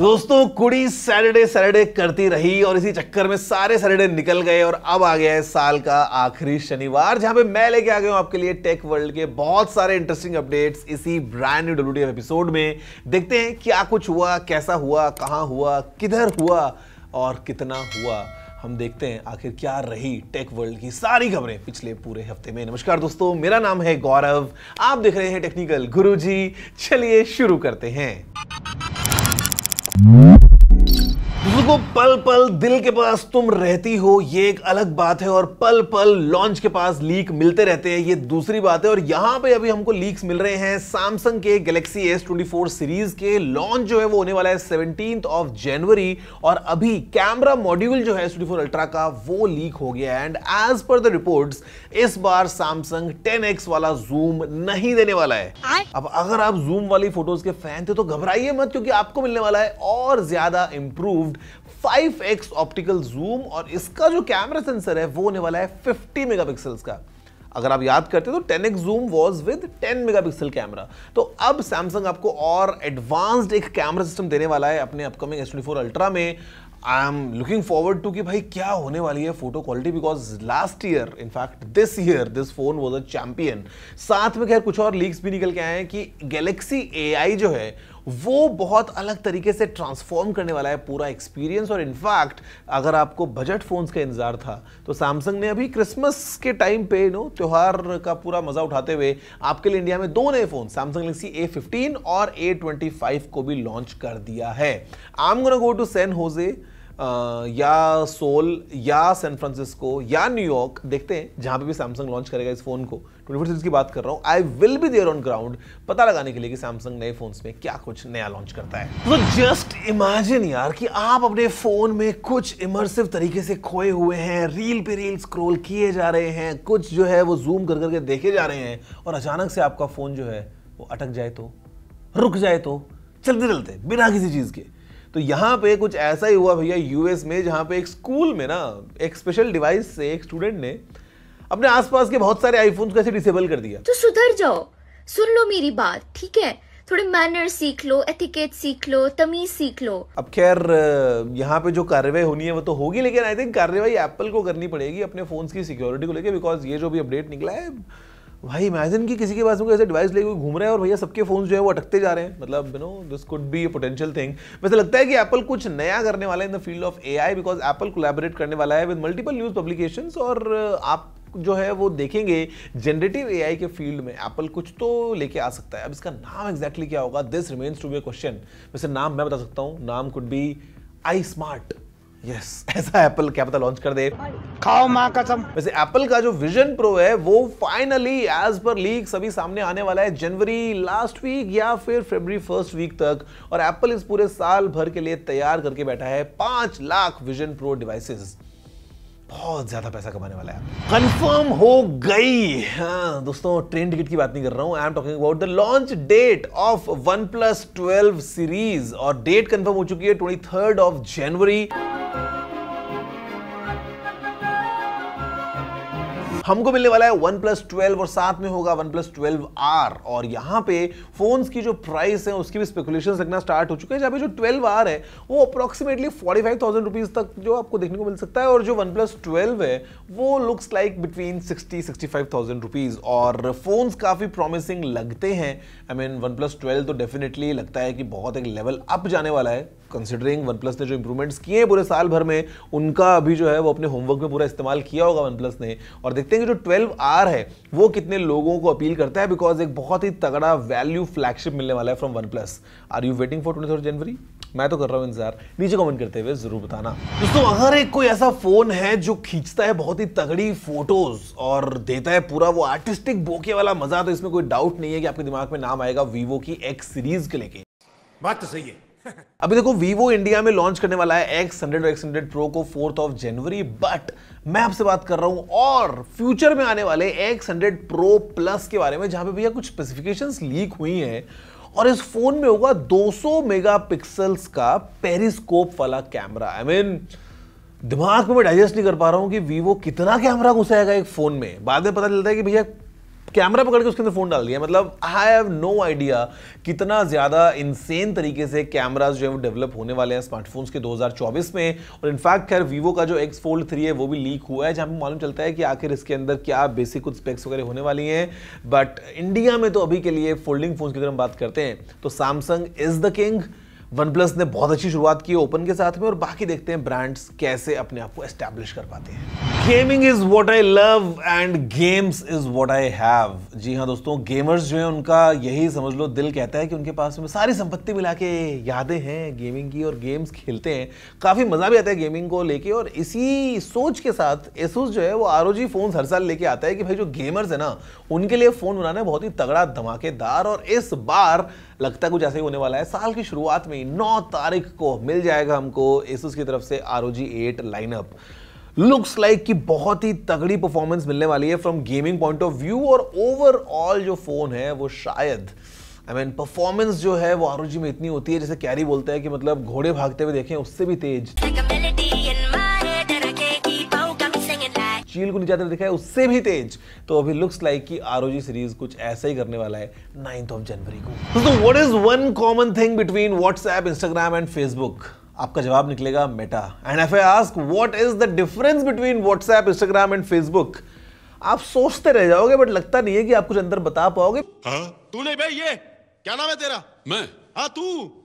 दोस्तों कुड़ी Saturday Saturday करती रही और इसी चक्कर में सारे सैटरडे निकल गए और अब आ गया है साल का आखिरी शनिवार जहां पे मैं लेके आ गया हूं आपके लिए टेक वर्ल्ड के बहुत सारे इंटरेस्टिंग अपडेट्स इसी ब्रांड न्यू डब्ल्यू एपिसोड में देखते हैं क्या कुछ हुआ कैसा हुआ कहाँ हुआ किधर हुआ और कितना हुआ हम देखते हैं आखिर क्या रही टेक वर्ल्ड की सारी खबरें पिछले पूरे हफ्ते में नमस्कार दोस्तों मेरा नाम है गौरव आप देख रहे हैं टेक्निकल गुरुजी चलिए शुरू करते हैं Mm-hmm. देखो पल पल दिल के पास तुम रहती हो ये एक अलग बात है और पल पल लॉन्च के पास लीक मिलते रहते हैं ये दूसरी बात है और यहाँ पे अभी हमको लीक्स मिल रहे हैं सैमसंग के Galaxy S twenty four series के लॉन्च जो है वो होने वाला है सेवनटीन ऑफ जनवरी और अभी कैमरा मॉड्यूल जो है एस ट्वेंटी अल्ट्रा का वो लीक हो गया and as per the report इस बार सैमसंग टेन वाला जूम नहीं देने वाला है अब अगर आप जूम वाली फोटोज के फैन थे तो घबराइए मत क्योंकि आपको मिलने वाला है और ज्यादा इंप्रूव 5x ऑप्टिकल जूम और इसका जो कैमरा सेंसर है वो होने वाला है 50 मेगापिक्सल का अगर आप याद करते हो तो 10x zoom was with 10 megapixel camera तो अब सैमसंग आपको और एडवांस्ड एक कैमरा सिस्टम देने वाला है अपने अपकमिंग एस ट्वेंटी अल्ट्रा में I am looking forward to कि भाई क्या होने वाली है photo quality because last year in fact this year this phone was a champion साथ में खैर कुछ और लीक्स भी निकल के आए हैं कि गैलेक्सी ए जो है वो बहुत अलग तरीके से ट्रांसफॉर्म करने वाला है पूरा एक्सपीरियंस और इनफैक्ट अगर आपको बजट फ़ोन्स का इंतज़ार था तो सैमसंग ने अभी क्रिसमस के टाइम पे नो त्यौहार का पूरा मज़ा उठाते हुए आपके लिए इंडिया में दो नए phone Samsung Galaxy A fifteen और ए ट्वेंटी फाइव को भी लॉन्च कर दिया है आम गो टू सैन होजे या सोल या सैन फ्रांसिस्को या न्यूयॉर्क देखते हैं जहां पे भी सैमसंग लॉन्च करेगा इस फ़ोन को ट्वेंटी फोर सीरीज की बात कर रहा हूँ I will be there on ground पता लगाने के लिए कि सैमसंग नए फोन में क्या कुछ नया लॉन्च करता है तो जस्ट इमेजिन यार कि आप अपने फ़ोन में कुछ इमर्सिव तरीके से खोए हुए हैं रील पे रील स्क्रोल किए जा रहे हैं कुछ जो है वो जूम कर करके देखे जा रहे हैं और अचानक से आपका फ़ोन जो है वो अटक जाए तो रुक जाए तो चलते चलते बिना किसी चीज़ के तो यहाँ पे कुछ ऐसा ही हुआ भैया यूएस में जहाँ पे एक स्कूल में ना एक स्पेशल डिवाइस से एक स्टूडेंट ने अपने आसपास के बहुत सारे आईफोन ऐसे डिसेबल कर दिया तो सुधर जाओ सुन लो मेरी बात ठीक है थोड़े मैनर सीख लो एथिकेट सीख लो तमीज सीख लो अब खैर यहाँ पे जो कार्रवाई होनी है वो तो होगी लेकिन आई थिंक कार्रवाई एप्पल को करनी पड़ेगी अपने फोन की सिक्योरिटी को लेकर बिकॉज ये जो भी अपडेट निकला है भाई इमेजिन कि किसी के पास में ऐसे डिवाइस लेके घूम रहे हैं और भैया सबके फोन जो है वो अटकते जा रहे हैं मतलब you know this could be a potential thing वैसे लगता है कि एप्पल कुछ नया करने वाला है in the field of A I because Apple collaborate करने वाला है विद मल्टीपल न्यूज़ पब्लिकेशन और uh, आप जो है वो देखेंगे जनरेटिव एआई के फील्ड में एप्पल कुछ तो लेके आ सकता है अब इसका नाम एग्जैक्टली exactly क्या होगा this remains to be question वैसे नाम मैं बता सकता हूँ नाम could be I smart yes ऐसा एप्पल क्या पता लॉन्च कर दे खाओ माँ कसम वैसे एप्पल का जो विजन प्रो है वो फाइनली एज पर लीक सभी सामने आने वाला है जनवरी लास्ट वीक या फिर फेबर फर्स्ट वीक तक और एप्पल इस पूरे साल भर के लिए तैयार करके बैठा है पांच लाख विजन प्रो डिवाइसेस बहुत ज्यादा पैसा कमाने वाला है कंफर्म हो गई हाँ दोस्तों ट्रेन टिकट की बात नहीं कर रहा हूं I am talking about the launch date of one plus twelve series और डेट कंफर्म हो चुकी है ट्वेंटी थर्ड ऑफ जनवरी हमको मिलने वाला है वन प्लस ट्वेल्व और साथ में होगा वन प्लस ट्वेल्व आर और यहाँ पे फोन्स की जो प्राइस है उसकी भी स्पेकुलेशन लगना स्टार्ट हो चुके हैं जहाँ पे जो ट्वेल्व आर है वो approximately forty five thousand rupees तक जो आपको देखने को मिल सकता है और जो वन प्लस ट्वेल्व है वो looks like between sixty sixty five thousand rupees और फोन्स काफी प्रॉमिसिंग लगते हैं I mean one plus twelve तो डेफिनेटली लगता है कि बहुत एक लेवल अप जाने वाला है कंसिडरिंग वन प्लस ने जो इंप्रूवमेंट्स किए हैं पूरे साल भर में उनका अभी जो है वो अपने होमवर्क में पूरा इस्तेमाल किया होगा वन प्लस ने और देखते हैं कि जो ट्वेल्व आर है वो कितने लोगों को अपील करता है बिकॉज एक बहुत ही तगड़ा वैल्यू फ्लैगशिप मिलने वाला है from one plus are you waiting for twenty January मैं तो कर रहा हूं इंतजार नीचे कमेंट करते हुए जरूर बताना दोस्तों अगर एक कोई ऐसा फोन है जो खींचता है बहुत ही तगड़ी फोटोज और देता है पूरा वो आर्टिस्टिक बोके वाला मजा तो इसमें कोई डाउट नहीं है कि आपके दिमाग में नाम आएगा वीवो की एक्स सीरीज के लेके बात तो सही है अभी देखो Vivo इंडिया में लॉन्च करने वाला है एक्स हंड्रेड और एक्स हंड्रेड प्रो को फोर्थ ऑफ जनवरी बट मैं आपसे बात कर रहा हूं और फ्यूचर में आने वाले X100 हंड्रेड प्रो प्लस के बारे में जहां पे भैया कुछ स्पेसिफिकेशंस लीक हुई हैं और इस फोन में होगा 200 मेगापिक्सल्स का पेरिस्कोप वाला camera I I mean mean, दिमाग में डाइजेस्ट नहीं कर पा रहा हूं कि वीवो कितना कैमरा घुसाएगा एक फोन में बाद में पता चलता है कि भैया कैमरा पकड़ के उसके अंदर फोन डाल दिया मतलब आई हैव नो आइडिया कितना ज़्यादा इंसेन तरीके से कैमराज जो है वो डेवलप होने वाले हैं स्मार्टफोन्स के 2024 में और इनफैक्ट खैर वीवो का जो एक्स फोल्ड थ्री है वो भी लीक हुआ है जहां पर मालूम चलता है कि आखिर इसके अंदर क्या बेसिक कुछ स्पेक्स वगैरह होने वाली हैं बट इंडिया में तो अभी के लिए फोल्डिंग फोन की अगर हम बात करते हैं तो Samsung is the king one plus ने बहुत अच्छी शुरुआत की ओपन के साथ में और बाकी देखते हैं ब्रांड्स कैसे अपने आप को एस्टेब्लिश कर पाते हैं gaming is what I love and games is what I have जी हाँ दोस्तों गेमर्स जो है उनका यही समझ लो दिल कहता है कि उनके पास में सारी संपत्ति मिला के यादें हैं गेमिंग की और गेम्स खेलते हैं काफ़ी मज़ा भी आता है गेमिंग को लेके और इसी सोच के साथ एसूस जो है वो आर फोन हर साल लेके आता है कि भाई जो गेमर्स है ना उनके लिए फ़ोन बनाना बहुत ही तगड़ा धमाकेदार और इस बार लगता कुछ ऐसे ही होने वाला है साल की शुरुआत में में 9 तारीख को मिल जाएगा हमको एसुस की तरफ से R O G eight lineup looks like कि बहुत ही तगड़ी परफॉर्मेंस मिलने वाली है from gaming point of view और ओवरऑल जो फ़ोन है वो शायद आई मीन परफॉर्मेंस जो है वो आर में इतनी होती है जैसे कैरी बोलते हैं कि मतलब घोड़े भागते हुए देखें उससे भी तेज चील को नीचे दिखा है उससे भी तेज तो अभी लुक्स लाइक कि आरओजी सीरीज कुछ ऐसा ही करने वाला है नाइन्थ ऑफ जनवरी को दोस्तों what is one common thing between WhatsApp Instagram and Facebook आपका जवाब निकलेगा Meta and if I ask what is the difference between WhatsApp Instagram and Facebook आप सोचते रह जाओगे बट लगता नहीं है कि आप कुछ अंदर बता पाओगे हाँ? तूने भाई ये क्या नाम है तेरा मैं हाँ तू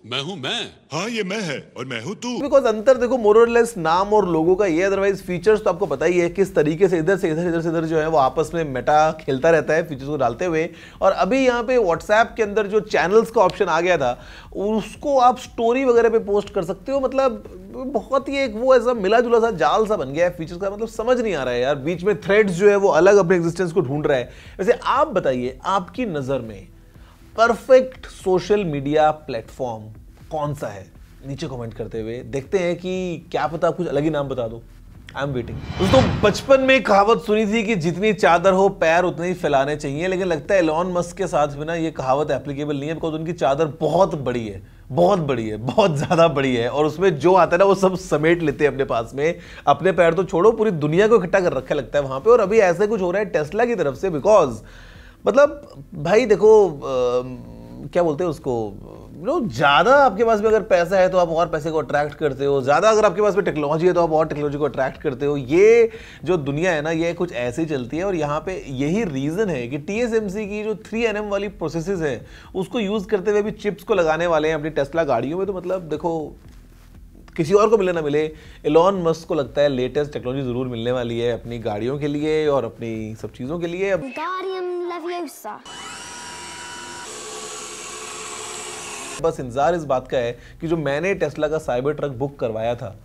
मैं हूँ मैं हाँ ये मैं है और मैं हूँ तू बिकॉज अंतर देखो मोरलेस नाम और लोगों का ये अदरवाइज फीचर्स तो आपको पता ही है किस तरीके से इधर से इधर इधर से इधर जो है वो आपस में मेटा खेलता रहता है फीचर्स को डालते हुए और अभी यहाँ पे व्हाट्सएप के अंदर जो चैनल्स का ऑप्शन आ गया था उसको आप स्टोरी वगैरह पे पोस्ट कर सकते हो मतलब बहुत ही एक वो ऐसा मिला जुला सा जाल सा बन गया है फीचर्स का मतलब समझ नहीं आ रहा है यार बीच में थ्रेड्स जो है वो अलग अपने एग्जिस्टेंस को ढूंढ रहा है वैसे आप बताइए आपकी नज़र में परफेक्ट सोशल मीडिया प्लेटफॉर्म कौन सा है नीचे कमेंट करते हुए देखते हैं कि क्या पता कुछ अलग ही नाम बता दो आई एम वेटिंग दोस्तों बचपन में कहावत सुनी थी कि जितनी चादर हो पैर उतने ही फैलाने चाहिए लेकिन लगता है एलॉन मस्क के साथ बिना ये कहावत एप्लीकेबल नहीं है बिकॉज उनकी चादर बहुत बड़ी है बहुत बड़ी है बहुत ज़्यादा बड़ी है और उसमें जो आता है ना वो सब समेट लेते हैं अपने पास में अपने पैर तो छोड़ो पूरी दुनिया को इकट्ठा कर रखा लगता है वहां पे और अभी ऐसे कुछ हो रहा है टेस्ला की तरफ से बिकॉज मतलब भाई देखो आ, क्या बोलते हैं उसको ज़्यादा आपके पास में अगर पैसा है तो आप और पैसे को अट्रैक्ट करते हो ज़्यादा अगर आपके पास में टेक्नोलॉजी है तो आप और टेक्नोलॉजी को अट्रैक्ट करते हो ये जो दुनिया है ना ये कुछ ऐसे ही चलती है और यहाँ पे यही रीज़न है कि टी की जो थ्री एन वाली प्रोसेस है उसको यूज़ करते हुए भी चिप्स को लगाने वाले हैं अपनी टेस्ला गाड़ियों में तो मतलब देखो किसी और को मिले ना मिले एलॉन मस्क को लगता है लेटेस्ट टेक्नोलॉजी जरूर मिलने वाली है अपनी गाड़ियों के लिए और अपनी सब चीज़ों के लिए बस इंतजार इस बात का है कि जो मैंने टेस्ला का साइबर ट्रक बुक करवाया था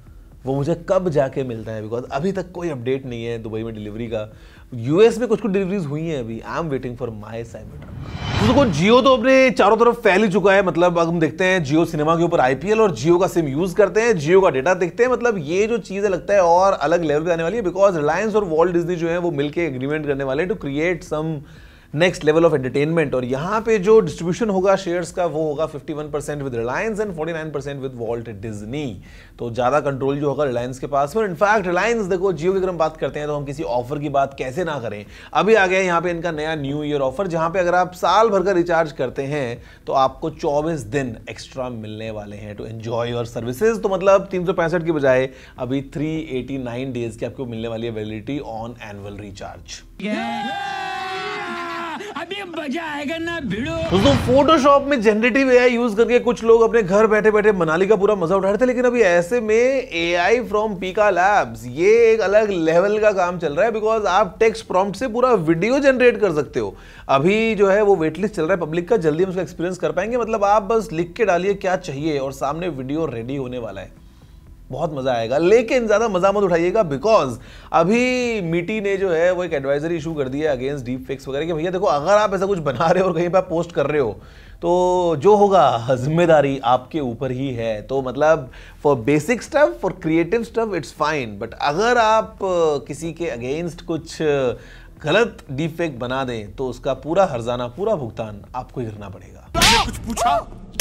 वो मुझे कब जाके मिलता है बिकॉज अभी तक कोई अपडेट नहीं है दुबई में डिलीवरी का यूएस में कुछ कुछ डिलीवरीज हुई हैं अभी I am waiting for my Cybertruck तो जियो तो अपने चारों तरफ फैल ही चुका है मतलब अब हम देखते हैं जियो सिनेमा के ऊपर आईपीएल और जियो का सिम यूज करते हैं जियो का डेटा देखते हैं मतलब ये जो चीज है लगता है और अलग लेवल पे आने वाली है बिकॉज रिलायंस और वॉल्ट डिजनी जो है वो मिलकर एग्रीमेंट करने वाले to create some next level of entertainment और यहाँ पे जो डिस्ट्रीब्यूशन होगा शेयर्स का वो होगा 51 percent with Reliance and 49 percent with Walt Disney तो ज़्यादा कंट्रोल जो होगा रिलायंस के पास में इनफैक्ट रिलायंस देखो जियो की अगर हम बात करते हैं तो हम किसी ऑफर की बात कैसे ना करें अभी आ गया यहाँ पे इनका नया न्यू ईयर ऑफर जहाँ पे अगर आप साल भर का रिचार्ज करते हैं तो आपको चौबीस दिन एक्स्ट्रा मिलने वाले हैं टू एंजॉय योर सर्विसेज तो मतलब तीन सौ पैंसठ की बजाय अभी थ्री एटी नाइन डेज की आपको मिलने वाली है वैलिडिटी ऑन एनुअल रिचार्ज दोस्तों फोटोशॉप में जनरेटिव एआई यूज करके कुछ लोग अपने घर बैठे बैठे मनाली का पूरा मजा उठा रहे थे लेकिन अभी ऐसे में एआई फ्रॉम पीका लैब्स ये एक अलग लेवल का काम चल रहा है बिकॉज आप टेक्स्ट प्रॉम्प्ट से पूरा वीडियो जनरेट कर सकते हो अभी जो है वो वेटलिस्ट चल रहा है पब्लिक का जल्दी हम उसका एक्सपीरियंस कर पाएंगे मतलब आप बस लिख के डालिए क्या चाहिए और सामने वीडियो रेडी होने वाला है बहुत मज़ा आएगा लेकिन ज़्यादा मज़ा मत उठाइएगा बिकॉज अभी मीटी ने जो है वो एक एडवाइजरी इशू कर दी है अगेंस्ट डीप फेक्स वगैरह कि भैया देखो अगर आप ऐसा कुछ बना रहे हो और कहीं पर पोस्ट कर रहे हो तो जो होगा जिम्मेदारी आपके ऊपर ही है तो मतलब for basic stuff for creative stuff it's fine but अगर आप किसी के अगेंस्ट कुछ गलत डीप फेक बना दें तो उसका पूरा हर्जाना पूरा भुगतान आपको ही करना पड़ेगा कुछ पूछा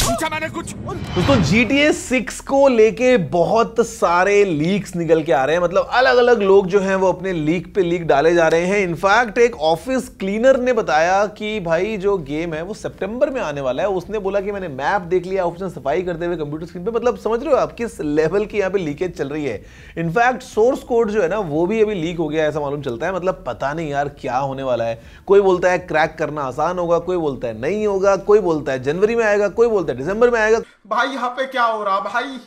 पूछा मैंने कुछ दोस्तों GTA 6 को लेके बहुत सारे लीक्स निकल के आ रहे हैं मतलब अलग अलग लोग जो हैं वो अपने लीक पे लीक डाले जा रहे हैं इनफैक्ट एक ऑफिस क्लीनर ने बताया कि भाई जो गेम है वो सितंबर में आने वाला है उसने बोला कि मैंने मैप देख लिया ऑप्शन सफाई करते हुए कंप्यूटर स्क्रीन पे मतलब समझ रहे हो आप किस लेवल की यहाँ पे लीकेज चल रही है इनफैक्ट सोर्स कोड जो है ना वो भी अभी लीक हो गया ऐसा मालूम चलता है मतलब पता नहीं यार क्या होने वाला है कोई बोलता है क्रैक करना आसान होगा कोई बोलता है नहीं होगा कोई बोलता है जनवरी में आएगा कोई बोलता है दिसंबर में आएगा भाई यहाँ पे क्या हो रहा भाई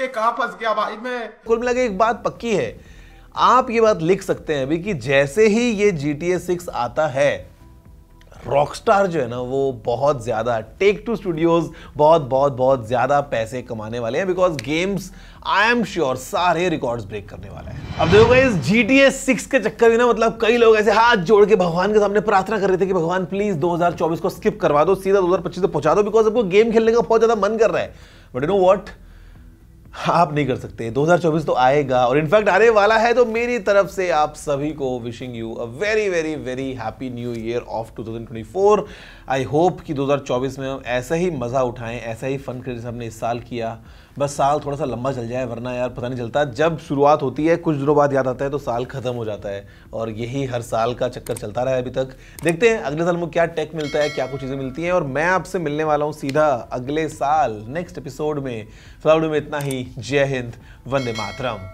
ये कहा फंस गया भाई मैं कुल मिला एक बात पक्की है आप ये बात लिख सकते हैं अभी कि जैसे ही ये जी टी ए सिक्स आता है रॉकस्टार जो है ना वो बहुत ज़्यादा टेक टू स्टूडियोज बहुत बहुत बहुत ज़्यादा पैसे कमाने वाले हैं because games I am sure सारे रिकॉर्ड्स ब्रेक करने वाले है अब देखो इस जी टी एस सिक्स के चक्कर में ना मतलब कई लोग ऐसे हाथ जोड़ के भगवान के सामने प्रार्थना कर रहे थे कि भगवान प्लीज 2024 को स्किप करवा दो सीधा 2025 पच्चीस पहुंचा दो बिकॉज आपको गेम खेलने का बहुत ज़्यादा मन कर रहा है बट यू नो वॉट आप नहीं कर सकते 2024 तो आएगा और इनफैक्ट आने वाला है तो मेरी तरफ से आप सभी को wishing you a very very very happy new year of 2024 I hope कि 2024 में हम ऐसा ही मज़ा उठाएं ऐसा ही फन क्रेज हमने इस साल किया बस साल थोड़ा सा लंबा चल जाए वरना यार पता नहीं चलता जब शुरुआत होती है कुछ दिनों बाद याद आता है तो साल ख़त्म हो जाता है और यही हर साल का चक्कर चलता रहा है अभी तक देखते हैं अगले साल में क्या टेक मिलता है क्या कुछ चीज़ें मिलती हैं और मैं आपसे मिलने वाला हूँ सीधा अगले साल नेक्स्ट एपिसोड में फिलहाल में इतना ही जय हिंद वंदे मातरम